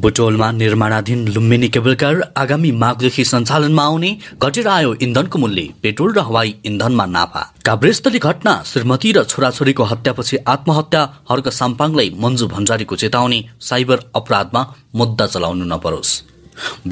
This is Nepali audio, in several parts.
बुटोलमा निर्माणाधीन लुम्बिनी केबल कार आगामी माघदेखि सञ्चालनमा आउने घटेर आयो इन्धनको मूल्य पेट्रोल र हवाई इन्धनमा नाफा काभ्रेस्थली घटना श्रीमती र छोराछोरीको हत्यापछि आत्महत्या हर्क साम्पाङलाई मन्जु भण्डारीको चेतावनी साइबर अपराधमा मुद्दा चलाउनु नपरोस्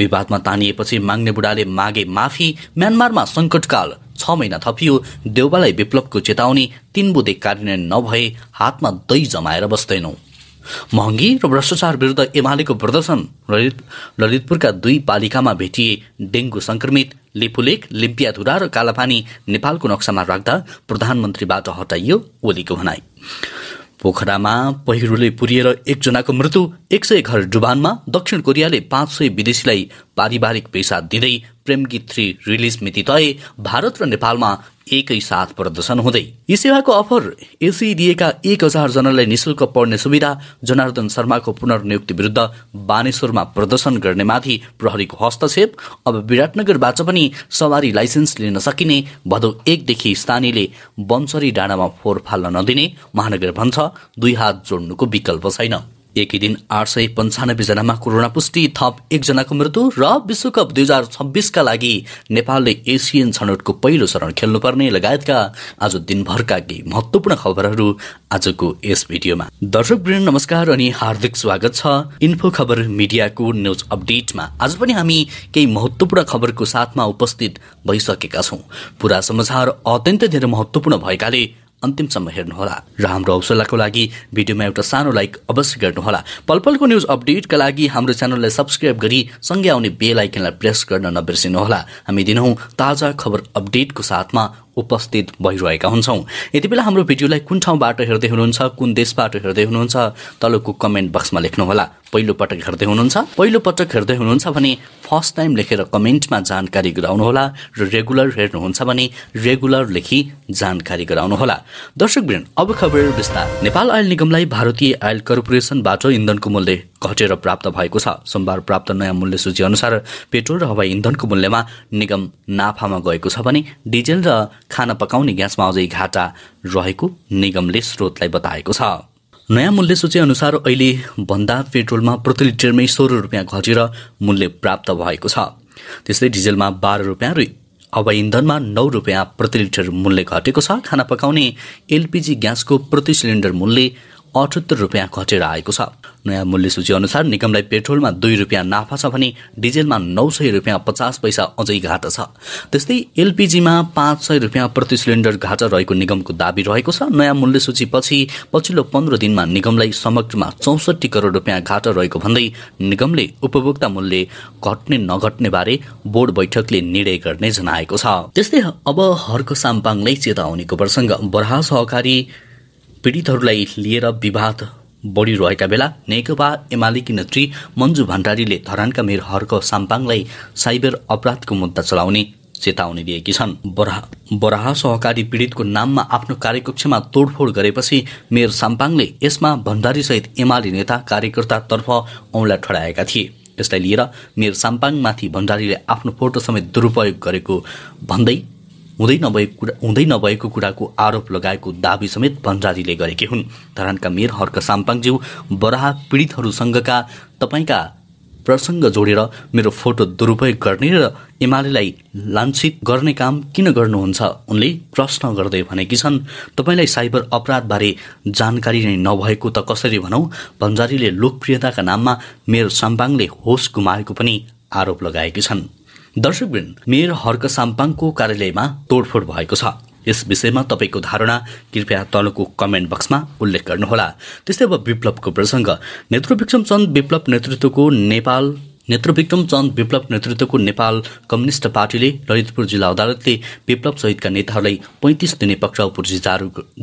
विवादमा तानिएपछि माग्ने बुढाले मागे माफी म्यानमारमा सङ्कटकाल छ महिना थपियो देउबालाई विप्लवको चेतावनी तीन बुधे कार्यान्वयन नभए हातमा दही जमाएर बस्दैनौं महँगी र भ्रष्टाचार विरुद्ध एमालेको प्रदर्शन ललित ललितपुरका दुई पालिकामा भेटिए डेङ्गु संक्रमित लिपुलेक लिम्पियाधुरा र कालापानी नेपालको नक्सामा राख्दा प्रधानमन्त्रीबाट हटाइयो ओलीको भनाई पोखरामा पहिरोले पुरिएर एकजनाको मृत्यु एक सय घर डुबानमा दक्षिण कोरियाले पाँच सय विदेशीलाई पारिवारिक पैसा दिँदै प्रेम गीत थ्री रिलिज मिति तय भारत र नेपालमा एकैसाथ प्रदर्शन हुँदै यी सेवाको अफर दिएका एक हजार जनालाई निशुल्क पढ्ने सुविधा जनार्दन शर्माको पुनर्नियुक्ति विरुद्ध बानेश्वरमा प्रदर्शन गर्नेमाथि प्रहरीको हस्तक्षेप अब विराटनगरबाट पनि सवारी लाइसेन्स लिन सकिने भदौ एकदेखि स्थानीयले बन्सरी डाँडामा फोहोर फाल्न नदिने महानगर भन्छ दुई हात जोड्नुको विकल्प छैन एकै दिन आठ सय पन्चानब्बे जनामा कोरोना पुष्टि थप एकजनाको मृत्यु र विश्वकप दुई हजार छब्बिसका लागि नेपालले एसियन छनौटको पहिलो चरण खेल्नुपर्ने लगायतका आज दिनभरका केही महत्त्वपूर्ण खबरहरू आजको यस भिडियोमा दर्शक नमस्कार अनि हार्दिक स्वागत छ इन्फो खबर मिडियाको न्युज अपडेटमा आज पनि हामी केही महत्त्वपूर्ण खबरको साथमा उपस्थित भइसकेका छौँ पुरा समाचार अत्यन्तै धेरै महत्त्वपूर्ण भएकाले अन्तिमसम्म हेर्नुहोला र हाम्रो हौसलाको लागि भिडियोमा एउटा सानो लाइक अवश्य गर्नुहोला पलपलको न्युज अपडेटका लागि हाम्रो च्यानललाई सब्सक्राइब गरी सँगै आउने बेल आइकनलाई प्रेस गर्न नबिर्सिनुहोला हामी दिनहुँ ताजा खबर अपडेटको साथमा उपस्थित भइरहेका हुन्छौँ यति बेला हाम्रो भिडियोलाई कुन ठाउँबाट हेर्दै हुनुहुन्छ कुन देशबाट हेर्दै हुनुहुन्छ तलको कमेन्ट बक्समा लेख्नुहोला पहिलो पटक हेर्दै हुनुहुन्छ पहिलो पटक हेर्दै हुनुहुन्छ भने फर्स्ट टाइम लेखेर कमेन्टमा जानकारी गराउनुहोला र रेगुलर हेर्नुहुन्छ भने रेगुलर लेखी जानकारी गराउनुहोला दर्शकवृन्द अब खबर विस्तार नेपाल आयल निगमलाई भारतीय आयल कर्पोरेसनबाट इन्धनको मूल्य घटेर प्राप्त भएको छ सोमबार प्राप्त नयाँ मूल्य सूची अनुसार पेट्रोल र हवाई इन्धनको मूल्यमा निगम नाफामा गएको छ भने डिजेल र खाना पकाउने ग्यासमा अझै घाटा रहेको निगमले स्रोतलाई बताएको छ नयाँ मूल्य सूची अनुसार अहिले भन्दा पेट्रोलमा प्रति लिटरमै सोह्र रुपियाँ घटेर मूल्य प्राप्त भएको छ त्यस्तै डिजलमा बाह्र रुपियाँ र अब इन्धनमा नौ रुपियाँ प्रति लिटर मूल्य घटेको छ खाना पकाउने एलपिजी ग्यासको प्रति सिलिन्डर मूल्य अठहत्तर रुपियाँ घटेर आएको छ नयाँ मूल्य सूची अनुसार निगमलाई पेट्रोलमा दुई रुपियाँ नाफा छ भने डिजेलमा नौ सय रुपियाँ पचास पैसा अझै घाटा छ त्यस्तै एलपिजीमा पाँच सय रुपियाँ प्रति सिलिन्डर घाटा रहेको निगमको दावी रहेको छ नयाँ मूल्य सूचीपछि पछिल्लो पन्ध्र दिनमा निगमलाई समग्रमा चौसठी करोड रुपियाँ घाटा रहेको भन्दै निगमले उपभोक्ता मूल्य घट्ने नघट्ने बारे बोर्ड बैठकले निर्णय गर्ने जनाएको छ त्यस्तै अब हर्क साम्पाङलाई चेतावनीको प्रसङ्ग बराह सहकारी पीडितहरूलाई लिएर विवाद बढी रहेका बेला नेकपा एमालेकी नेत्री मन्जु भण्डारीले धरानका मेयर हर्क साम्पाङलाई साइबर अपराधको मुद्दा चलाउने चेतावनी दिएकी छन् बराह सहकारी पीडितको नाममा आफ्नो कार्यकक्षमा तोडफोड गरेपछि मेयर साम्पाङले यसमा भण्डारीसहित एमाले नेता कार्यकर्तातर्फ औँला ठडाएका थिए यसलाई लिएर मेयर साम्पाङमाथि भण्डारीले आफ्नो फोटो समेत दुरुपयोग गरेको भन्दै हुँदै नभएको कुरा हुँदै नभएको कुराको आरोप लगाएको दावी समेत भण्डारीले गरेकी हुन् धरानका मेयर हर्क साम्पाङज्यू बराह पीडितहरूसँगका तपाईँका प्रसङ्ग जोडेर मेरो फोटो दुरुपयोग गर्ने र एमालेलाई लान्छित गर्ने काम किन गर्नुहुन्छ उनले प्रश्न गर्दै भनेकी छन् तपाईँलाई साइबर अपराधबारे जानकारी नै नभएको त कसरी भनौँ भन्जारीले लोकप्रियताका नाममा मेयर साम्पाङले होस गुमाएको पनि आरोप लगाएकी छन् दर्शकवृन्द मेयर हर्क साम्पाङको कार्यालयमा तोडफोड भएको छ यस विषयमा तपाईँको धारणा कृपया तलको कमेन्ट बक्समा उल्लेख गर्नुहोला त्यस्तै अब विप्लवको प्रसङ्ग नेतृविक्रम चन्द विप्लव नेतृत्वको नेपाल नेत्रविक्रम चन्द विप्लव नेतृत्वको नेपाल कम्युनिष्ट पार्टीले ललितपुर जिल्ला अदालतले विप्लव सहितका नेताहरूलाई पैँतिस दिने पक्राउ पूर्जी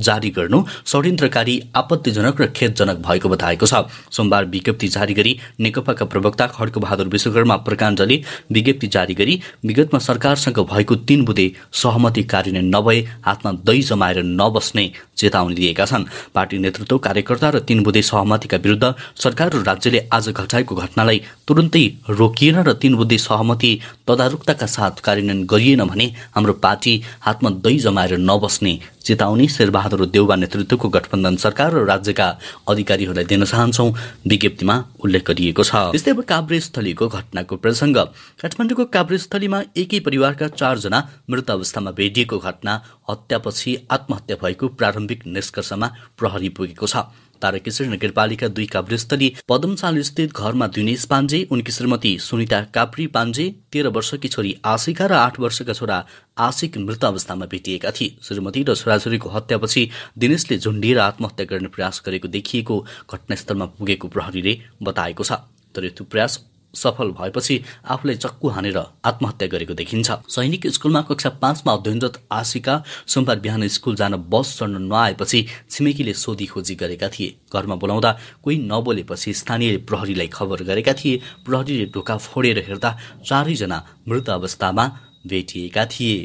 जारी गर्नु षड्यन्त्रकारी आपत्तिजनक र खेदजनक भएको बताएको छ सोमबार विज्ञप्ति जारी गरी नेकपाका प्रवक्ता खड्कबहादुर बहादुर विश्वकर्मा प्रकाण्डले विज्ञप्ति जारी गरी विगतमा सरकारसँग भएको तीन बुधे सहमति कार्यान्वयन नभए हातमा दही जमाएर नबस्ने चेतावनी दिएका छन् पार्टी नेतृत्व कार्यकर्ता र तीन बुधे सहमतिका विरुद्ध सरकार र राज्यले आज घटाएको घटनालाई तुरुन्तै रोकिएन र तीन बुद्धि सहमति तदारुकताका साथ कार्यान्वयन गरिएन भने हाम्रो पार्टी हातमा दही जमाएर नबस्ने चेतावनी शेरबहादुर देउवा नेतृत्वको गठबन्धन सरकार र राज्यका अधिकारीहरूलाई दिन चाहन्छौ विज्ञप्तिमा उल्लेख गरिएको छ त्यस्तै अब काभ्रेस्थलीको घटनाको प्रसङ्ग काठमाडौँको काभ्रेस्थलीमा एकै परिवारका चारजना मृत अवस्थामा भेटिएको घटना हत्यापछि आत्महत्या भएको प्रारम्भिक निष्कर्षमा प्रहरी पुगेको छ तारकेश्वर नगरपालिका दुईका वृहस्थली पदमचाल स्थित घरमा दिनेश पाण्डे उनकी श्रीमती सुनिता काप्री पाण्डे तेह्र वर्षकी छोरी आशिका र आठ वर्षका छोरा आशिक मृत अवस्थामा भेटिएका थिए श्रीमती र छोराछोरीको हत्यापछि दिनेशले झुण्डिएर आत्महत्या गर्ने प्रयास गरेको देखिएको घटनास्थलमा पुगेको प्रहरीले बताएको छ तर यो प्रयास सफल भएपछि आफूले चक्कु हानेर आत्महत्या गरेको देखिन्छ सैनिक स्कुलमा कक्षा पाँचमा अध्ययनरत आशिका सोमबार बिहान स्कुल जान बस चढ्न नआएपछि छिमेकीले सोधी खोजी गरेका थिए घरमा बोलाउँदा कोही नबोलेपछि स्थानीय प्रहरीलाई खबर गरेका थिए प्रहरीले ढोका फोडेर हेर्दा चारैजना मृत अवस्थामा भेटिएका थिए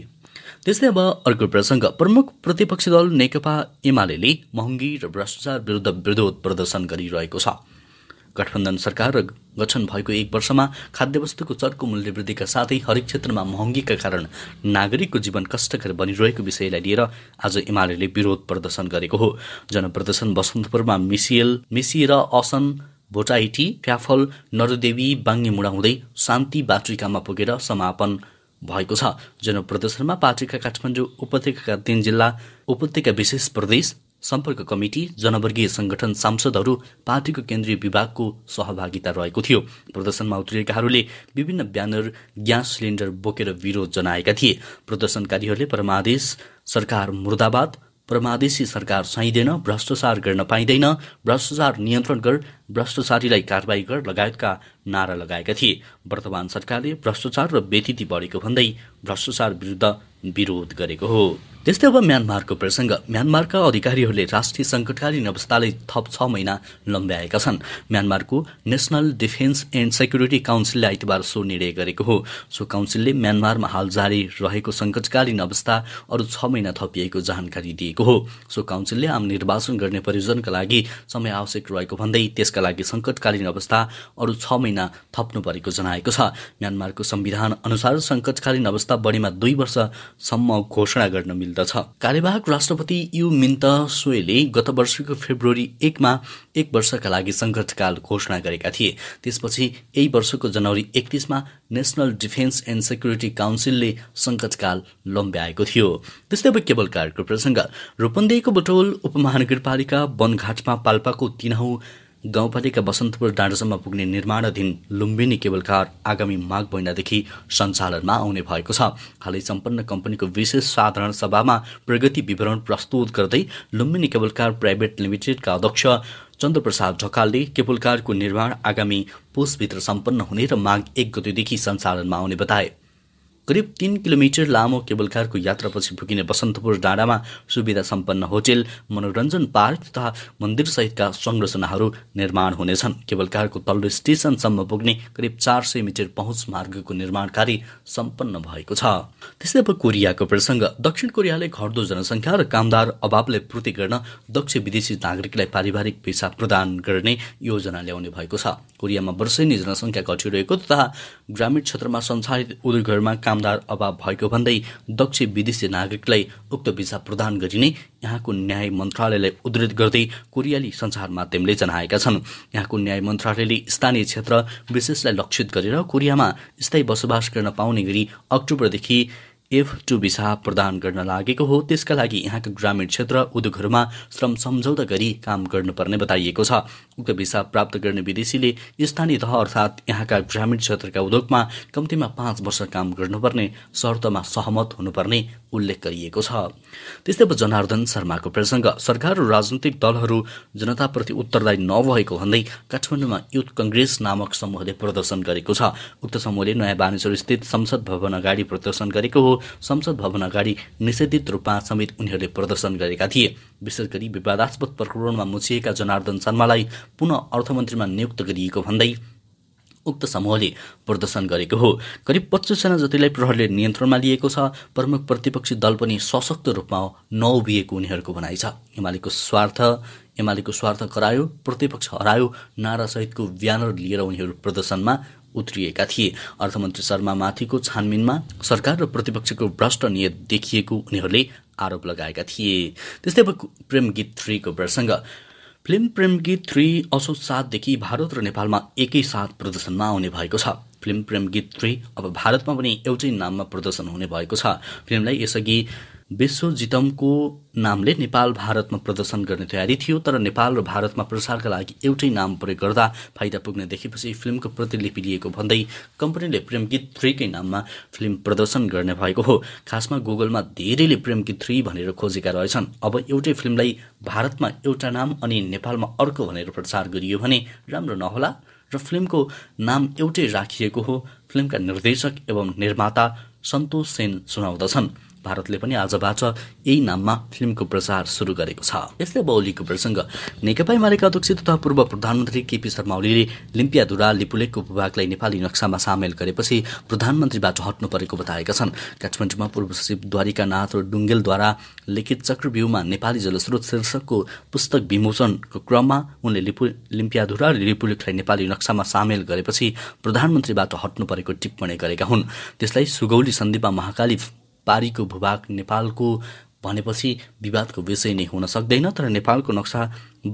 त्यस्तै अब अर्को प्रसङ्ग प्रमुख प्रतिपक्षी दल नेकपा एमाले महँगी र भ्रष्टाचार विरुद्ध विरोध प्रदर्शन गरिरहेको छ गठबन्धन सरकार र गठन भएको एक वर्षमा खाद्यवस्तुको चर्को मूल्य वृद्धिका साथै हरेक क्षेत्रमा महँगीका कारण नागरिकको जीवन कष्टकर बनिरहेको विषयलाई लिएर आज एमाले विरोध प्रदर्शन गरेको हो जनप्रदर्शन बसन्तपुरमा मिसिएल मिसिएर असन भोटाइटी ट्याफल नरदेवी बाङ्गेमुडा हुँदै शान्ति बाटुकामा पुगेर समापन भएको छ जनप्रदर्शनमा पार्टीका काठमाडौँ उपत्यकाका तीन जिल्ला उपत्यका विशेष प्रदेश सम्पर्क कमिटी जनवर्गीय संगठन सांसदहरू पार्टीको केन्द्रीय विभागको सहभागिता रहेको थियो प्रदर्शनमा उत्रिएकाहरूले विभिन्न ब्यानर ग्यास सिलिन्डर बोकेर विरोध जनाएका थिए प्रदर्शनकारीहरूले परमादेश सरकार मुर्दाबाद परमादेशी सरकार चाहिँदैन भ्रष्टाचार गर्न पाइँदैन भ्रष्टाचार नियन्त्रण गर भ्रष्टाचारीलाई कारवाही गर लगायतका नारा लगाएका थिए वर्तमान सरकारले भ्रष्टाचार र व्यतिथि बढेको भन्दै भ्रष्टाचार विरुद्ध विरोध गरेको हो त्यस्तै अब म्यानमारको प्रसङ्ग म्यानमारका अधिकारीहरूले राष्ट्रिय सङ्कटकालीन अवस्थालाई थप छ महिना लम्ब्याएका छन् म्यानमारको नेसनल डिफेन्स एन्ड सेक्युरिटी काउन्सिलले आइतबार सो निर्णय गरेको हो सो काउन्सिलले म्यानमारमा हाल जारी रहेको सङ्कटकालीन अवस्था अरू छ महिना थपिएको जानकारी दिएको हो सो काउन्सिलले आम निर्वाचन गर्ने परियोजनका लागि समय आवश्यक रहेको भन्दै त्यसका लागि सङ्कटकालीन अवस्था अरू छ महिना थप्नु परेको जनाएको छ म्यानमारको संविधान अनुसार सङ्कटकालीन अवस्था बढीमा दुई वर्षसम्म घोषणा गर्न मिल्छ मिल्दछ कार्यवाहक राष्ट्रपति यु मिन्त सोएले गत वर्षको फेब्रुअरी एकमा एक वर्षका लागि संकटकाल घोषणा गरेका थिए त्यसपछि यही वर्षको जनवरी एकतिसमा नेसनल डिफेन्स एन्ड सेक्युरिटी काउन्सिलले संकटकाल लम्ब्याएको थियो त्यस्तै अब केवल कार्यको प्रसङ्ग रूपन्देहीको बटोल उपमहानगरपालिका वनघाटमा पाल्पाको तिनहु गाउँपालिका बसन्तपुर डाँडासम्म पुग्ने निर्माणाधीन लुम्बिनी केबल कार आगामी माघ महिनादेखि सञ्चालनमा आउने भएको छ हालै सम्पन्न कम्पनीको विशेष साधारण सभामा प्रगति विवरण प्रस्तुत गर्दै लुम्बिनी केबल कार प्राइभेट लिमिटेडका अध्यक्ष चन्द्रप्रसाद ढकालले केबल कारको निर्माण आगामी पोषभित्र सम्पन्न हुने र माघ एक गतिदेखि सञ्चालनमा आउने बताए करिब तिन किलोमिटर लामो केबलकारको यात्रापछि पुगिने बसन्तपुर डाँडामा सुविधा सम्पन्न होटेल मनोरञ्जन पार्क तथा मन्दिरसहितका संरचनाहरू निर्माण हुनेछन् केबलकारको तल्लो स्टेसनसम्म पुग्ने करिब चार सय मिटर पहुँच मार्गको निर्माण कार्य सम्पन्न भएको छ त्यस्तै अब कोरियाको प्रसङ्ग दक्षिण कोरियाले घट्दो जनसङ्ख्या र कामदार अभावलाई पूर्ति गर्न दक्ष विदेशी नागरिकलाई पारिवारिक पेसा प्रदान गर्ने योजना ल्याउने भएको छ कोरियामा वर्षै नै जनसङ्ख्या घटिरहेको तथा ग्रामीण क्षेत्रमा सञ्चालित उद्योगहरूमा कामदार अभाव भएको भन्दै दक्ष विदेशी नागरिकलाई उक्त भिसा प्रदान गरिने यहाँको न्याय मन्त्रालयलाई उद्धित गर्दै कोरियाली सञ्चार माध्यमले जनाएका छन् यहाँको न्याय मन्त्रालयले स्थानीय क्षेत्र विशेषलाई लक्षित गरेर कोरियामा स्थायी बसोबास गर्न पाउने गरी अक्टोबरदेखि एफ टू भिसा प्रदान गर्न लागेको हो त्यसका लागि यहाँका ग्रामीण क्षेत्र उद्योगहरूमा श्रम सम्झौता गरी काम गर्नुपर्ने बताइएको छ उक्त भिसा प्राप्त गर्ने विदेशीले स्थानीय तह अर्थात् यहाँका ग्रामीण क्षेत्रका उद्योगमा कम्तीमा पाँच वर्ष काम गर्नुपर्ने शर्तमा सहमत हुनुपर्ने उल्लेख गरिएको छ त्यस्तै अब जनार्दन शर्माको प्रसङ्ग सरकार र राजनैतिक दलहरू जनताप्रति उत्तरदायी नभएको भन्दै काठमाडौँमा युथ कङ्ग्रेस नामक समूहले प्रदर्शन गरेको छ उक्त समूहले नयाँ बानेश्वर स्थित संसद भवन अगाडि प्रदर्शन गरेको हो संसद भवन अगाडि निषेधित रूपमा समेत उनीहरूले प्रदर्शन गरेका थिए विशेष गरी विवादास्पद प्रकरणमा मुछिएका जनार्दन शर्मालाई पुनः अर्थमन्त्रीमा नियुक्त गरिएको भन्दै उक्त समूहले प्रदर्शन गरेको हो करिब पच्चिसजना जतिलाई प्रहरले नियन्त्रणमा लिएको छ प्रमुख प्रतिपक्षी दल पनि सशक्त रूपमा नउभिएको उनीहरूको भनाइ छ एमालेको स्वार्थ एमालेको स्वार्थ करायो प्रतिपक्ष हरायो नारासहितको ब्यानर लिएर उनीहरू प्रदर्शनमा उत्रिएका थिए अर्थमन्त्री शर्मा माथिको छानबिनमा सरकार र प्रतिपक्षको भ्रष्ट नियत देखिएको उनीहरूले आरोप लगाएका थिए त्यस्तै अब प्रेम गीत थ्रीको प्रसङ्ग फिल्म प्रेम गीत थ्री असो सातदेखि भारत र नेपालमा एकैसाथ प्रदर्शनमा आउने भएको छ फिल्म प्रेम गीत थ्री अब भारतमा पनि एउटै नाममा प्रदर्शन हुने भएको छ फिल्मलाई यसअघि विश्वजितमको नामले नेपाल भारतमा प्रदर्शन गर्ने तयारी थियो तर नेपाल र भारतमा प्रसारका लागि एउटै नाम प्रयोग गर्दा फाइदा पुग्ने देखेपछि फिल्मको प्रतिलिपि लिएको भन्दै कम्पनीले प्रेम प्रेमगीत थ्रीकै नाममा फिल्म प्रदर्शन गर्ने भएको हो खासमा गुगलमा धेरैले प्रेम गीत थ्री भनेर खोजेका रहेछन् अब एउटै फिल्मलाई भारतमा एउटा नाम अनि नेपालमा अर्को भनेर प्रचार गरियो भने राम्रो नहोला र फिल्मको नाम एउटै राखिएको हो फिल्मका निर्देशक एवं निर्माता सन्तोष सेन सुनाउँदछन् भारतले पनि आजबाट यही नाममा फिल्मको प्रचार सुरु गरेको छ यसले बौलीको प्रसङ्ग नेकपा एमालेका अध्यक्ष तथा पूर्व प्रधानमन्त्री केपी शर्मा ओलीले लिम्पियाधुरा लिपुलेकको भूभागलाई नेपाली नक्सामा सामेल गरेपछि प्रधानमन्त्रीबाट हट्नु परेको बताएका छन् काठमाडौँमा पूर्व सचिव द्वारिका नाथ डुङ्गेलद्वारा लिखित चक्रव्यूमा नेपाली जलस्रोत शीर्षकको पुस्तक विमोचनको क्रममा उनले लिपु लिम्पियाधुरा र लिपुलेकलाई नेपाली नक्सामा सामेल गरेपछि प्रधानमन्त्रीबाट हट्नु परेको टिप्पणी गरेका हुन् त्यसलाई सुगौली सन्धिमा महाकाली पारीको भूभाग नेपालको भनेपछि विवादको विषय नै हुन सक्दैन तर नेपालको नक्सा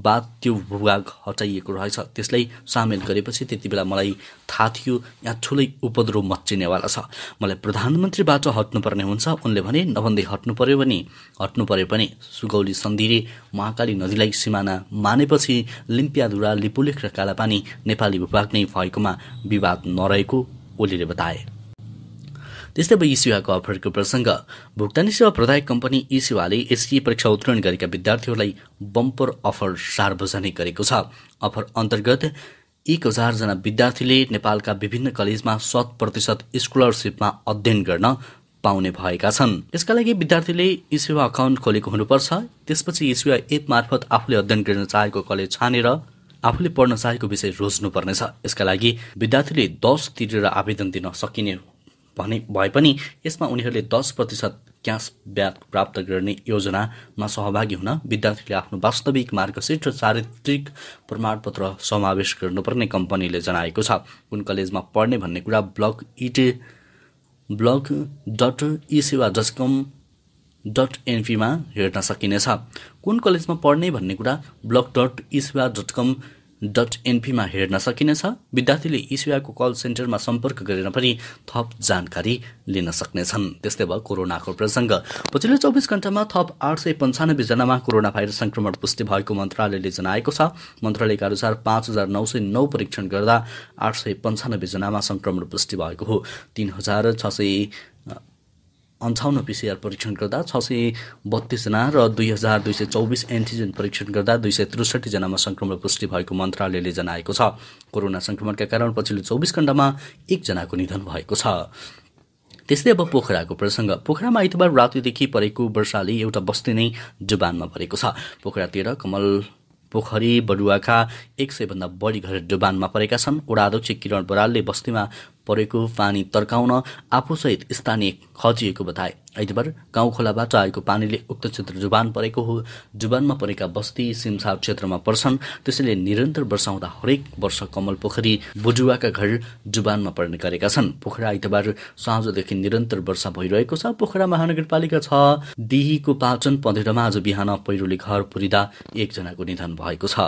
बाद त्यो भूभाग हटाइएको रहेछ त्यसलाई सामेल गरेपछि त्यति बेला मलाई थाहा थियो यहाँ ठुलै उपद्रो मच्चिनेवाला छ मलाई प्रधानमन्त्रीबाट हट्नुपर्ने हुन्छ उनले भने नभन्दै हट्नु पर्यो भने हट्नु पर्यो भने सुगौली सन्धिले महाकाली नदीलाई सिमाना मानेपछि लिम्पियाधुरा लिपुलेख र कालापानी नेपाली भूभाग नै भएकोमा विवाद नरहेको ओलीले बताए त्यस्तै अब इसुवाको अफरको प्रसङ्ग भुक्तानी सेवा प्रदायक कम्पनी ई सेवाले एसई परीक्षा उत्तीर्ण गरेका विद्यार्थीहरूलाई बम्पर अफर सार्वजनिक गरेको छ अफर अन्तर्गत एक हजारजना विद्यार्थीले नेपालका विभिन्न कलेजमा शत प्रतिशत स्कलरसिपमा अध्ययन गर्न पाउने भएका छन् यसका लागि विद्यार्थीले ई अकाउन्ट खोलेको हुनुपर्छ त्यसपछि ई एप मार्फत आफूले अध्ययन गर्न चाहेको कलेज छानेर आफूले पढ्न चाहेको विषय रोज्नुपर्नेछ यसका लागि विद्यार्थीले दस तिरेर आवेदन दिन सकिने भने भए पनि यसमा उनीहरूले दस प्रतिशत क्यास ब्याक प्राप्त गर्ने योजनामा सहभागी हुन विद्यार्थीले आफ्नो वास्तविक मार्गसिट र चारित्रिक प्रमाणपत्र समावेश गर्नुपर्ने कम्पनीले जनाएको छ कुन कलेजमा पढ्ने भन्ने कुरा ब्लक इटे ब्लक डट ई सेवा डट कम डट एनपीमा हेर्न सकिनेछ कुन कलेजमा पढ्ने भन्ने कुरा ब्लक डट ई सेवा डट कम डट एनपीमा हेर्न सकिनेछ विद्यार्थीले इसिआईको कल सेन्टरमा सम्पर्क गरेर पनि थप जानकारी लिन सक्नेछन् त्यस्तै भयो कोरोनाको प्रसङ्ग पछिल्लो चौबिस घण्टामा थप आठ सय पन्चानब्बेजनामा कोरोना भाइरस संक्रमण पुष्टि भएको मन्त्रालयले जनाएको छ मन्त्रालयका अनुसार पाँच हजार नौ सय नौ परीक्षण गर्दा आठ सय पन्चानब्बेजनामा संक्रमण पुष्टि भएको हो तीन हजार छ सय अन्ठाउन्न पिसिआर परीक्षण गर्दा छ सय बत्तिसजना र दुई हजार दुई सय चौबिस एन्टिजेन परीक्षण गर्दा दुई सय त्रिसठीजनामा सङ्क्रमण पुष्टि भएको मन्त्रालयले जनाएको छ कोरोना सङ्क्रमणका कारण पछिल्लो चौबिस घण्टामा एकजनाको निधन भएको छ त्यस्तै अब पोखराको प्रसङ्ग पोखरामा आइतबार रातिदेखि परेको वर्षाले एउटा बस्ती नै डुबानमा परेको छ पोखरातिर कमल पोखरी बडुवाखा एक सयभन्दा बढी घर डुबानमा परेका छन् अध्यक्ष किरण बरालले बस्तीमा परेको पानी तर्काउन आफूसहित स्थानीय खजिएको बताए आइतबार गाउँ खोलाबाट आएको पानीले उक्त क्षेत्र जुबान परेको हो जुबानमा परेका बस्ती सिमसार क्षेत्रमा पर्छन् त्यसैले निरन्तर वर्षा हुँदा हरेक वर्ष कमल पोखरी बुजुवाका घर जुबानमा पर्ने गरेका छन् पोखरा आइतबार साँझदेखि निरन्तर वर्षा भइरहेको छ पोखरा महानगरपालिका छ दिहीको पाचन पन्ध्रमा आज बिहान पहिरोले घर पुरिँदा एकजनाको निधन भएको छ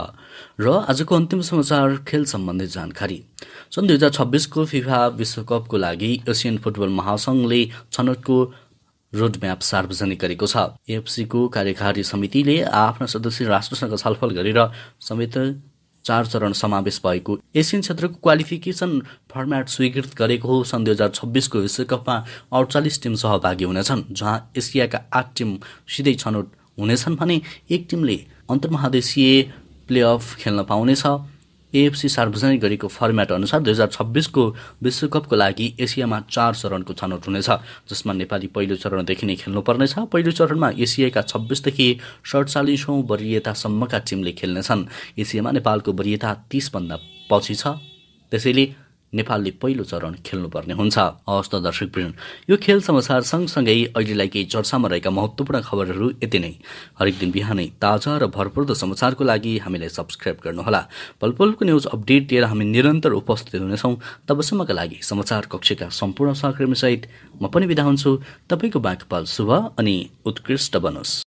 र आजको अन्तिम समाचार खेल सम्बन्धी जानकारी सन् दुई हजार छब्बिसको फिफा विश्वकपको लागि एसियन फुटबल महासङ्घले छनौटको रोडम्याप सार्वजनिक गरेको छ एफसीको कार्यकारी समितिले आफ्ना सदस्य राष्ट्रसँग छलफल गरेर समेत चार चरण समावेश भएको एसियन क्षेत्रको क्वालिफिकेसन फर्म्याट स्वीकृत गरेको हो सन् दुई हजार छब्बिसको विश्वकपमा अडचालिस टिम सहभागी हुनेछन् जहाँ एसियाका आठ टिम सिधै छनौट हुनेछन् भने एक टिमले अन्तर्महादेशीय प्लेअफ खेल्न पाउनेछ एएफसी सार्वजनिक गरेको फर्मेट अनुसार दुई हजार छब्बिसको विश्वकपको लागि एसियामा चार चरणको छनौट हुनेछ जसमा नेपाली पहिलो चरणदेखि नै खेल्नुपर्नेछ पहिलो चरणमा एसियाका छब्बिसदेखि सडचालिसौँ वरियतासम्मका टिमले खेल्नेछन् एसियामा नेपालको वरियता तिसभन्दा पछि छ त्यसैले नेपालले पहिलो चरण खेल्नुपर्ने हुन्छ हवस् त दर्शक यो खेल समाचार सँगसँगै अहिलेलाई केही चर्चामा रहेका महत्त्वपूर्ण खबरहरू यति नै हरेक दिन बिहानै ताजा र भरपर्दो समाचारको लागि हामीलाई सब्सक्राइब गर्नुहोला पल पलको न्युज अपडेट लिएर हामी निरन्तर उपस्थित हुनेछौँ तबसम्मका लागि समाचार कक्षका सम्पूर्ण सहित म पनि बिदा हुन्छु तपाईँको बाघपाल शुभ अनि उत्कृष्ट बनोस्